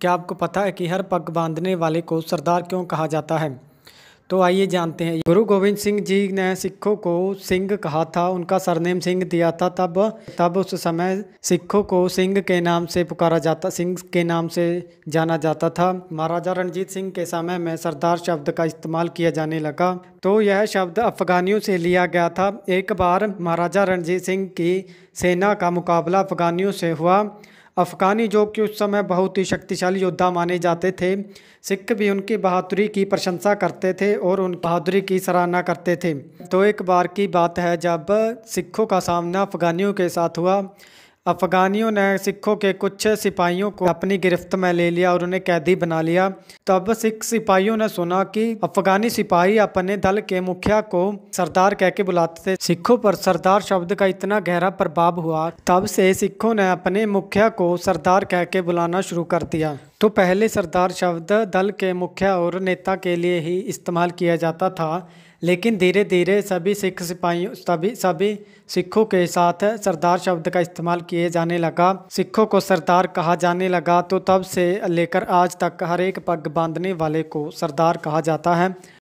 क्या आपको पता है कि हर पग बांधने वाले को सरदार क्यों कहा जाता है तो आइए जानते हैं गुरु गोविंद सिंह जी ने सिखों को सिंह कहा था उनका सरनेम सिंह दिया था तब तब उस समय सिखों को सिंह के नाम से पुकारा जाता सिंह के नाम से जाना जाता था महाराजा रणजीत सिंह के समय में सरदार शब्द का इस्तेमाल किया जाने लगा तो यह शब्द अफगानियों से लिया गया था एक बार महाराजा रणजीत सिंह की सेना का मुकाबला अफगानियों से हुआ अफ़गानी जो कि उस समय बहुत ही शक्तिशाली योद्धा माने जाते थे सिख भी उनकी बहादुरी की प्रशंसा करते थे और उन बहादुरी की सराहना करते थे तो एक बार की बात है जब सिखों का सामना अफ़गानियों के साथ हुआ अफ़गानियों ने सिखों के कुछ सिपाहियों को अपनी गिरफ्त में ले लिया और उन्हें कैदी बना लिया तब सिख सिपाहियों ने सुना कि अफ़गानी सिपाही अपने दल के मुखिया को सरदार कह के बुलाते थे सिखों पर सरदार शब्द का इतना गहरा प्रभाव हुआ तब से सिखों ने अपने मुखिया को सरदार कह के बुलाना शुरू कर दिया तो पहले सरदार शब्द दल के मुखिया और नेता के लिए ही इस्तेमाल किया जाता था लेकिन धीरे धीरे सभी सिख सिपाहियों सभी सभी सिखों के साथ सरदार शब्द का इस्तेमाल किए जाने लगा सिखों को सरदार कहा जाने लगा तो तब से लेकर आज तक हर एक पग बांधने वाले को सरदार कहा जाता है